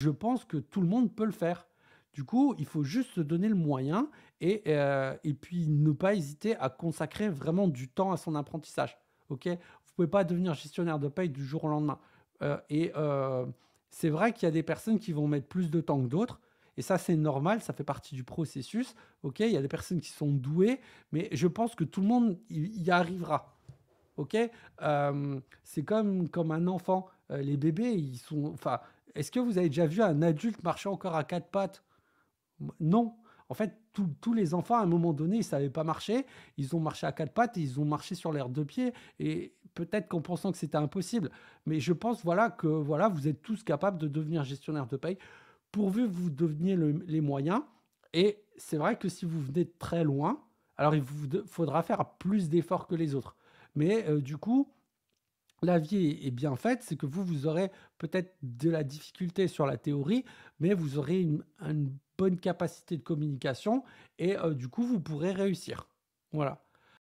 je pense que tout le monde peut le faire. Du coup, il faut juste se donner le moyen et, euh, et puis ne pas hésiter à consacrer vraiment du temps à son apprentissage. Ok, vous ne pouvez pas devenir gestionnaire de paye du jour au lendemain. Euh, et euh, c'est vrai qu'il y a des personnes qui vont mettre plus de temps que d'autres. Et ça, c'est normal, ça fait partie du processus. Ok, il y a des personnes qui sont douées, mais je pense que tout le monde y, y arrivera. Ok, c'est comme comme un enfant. les bébés, ils sont, enfin, est-ce que vous avez déjà vu un adulte marcher encore à quatre pattes Non. En fait, tous les enfants, à un moment donné, ils ne savaient pas marcher. Ils ont marché à quatre pattes, ils ont marché sur l'air de pieds. Et peut-être qu'en pensant que c'était impossible. Mais je pense voilà, que voilà, vous êtes tous capables de devenir gestionnaire de paye, pourvu que vous deveniez les moyens. Et c'est vrai que si vous venez de très loin, alors il vous faudra faire plus d'efforts que les autres. Mais euh, du coup, la est bien faite, c'est que vous, vous aurez peut-être de la difficulté sur la théorie, mais vous aurez une, bonne capacité de communication et euh, du coup, vous pourrez réussir. Voilà.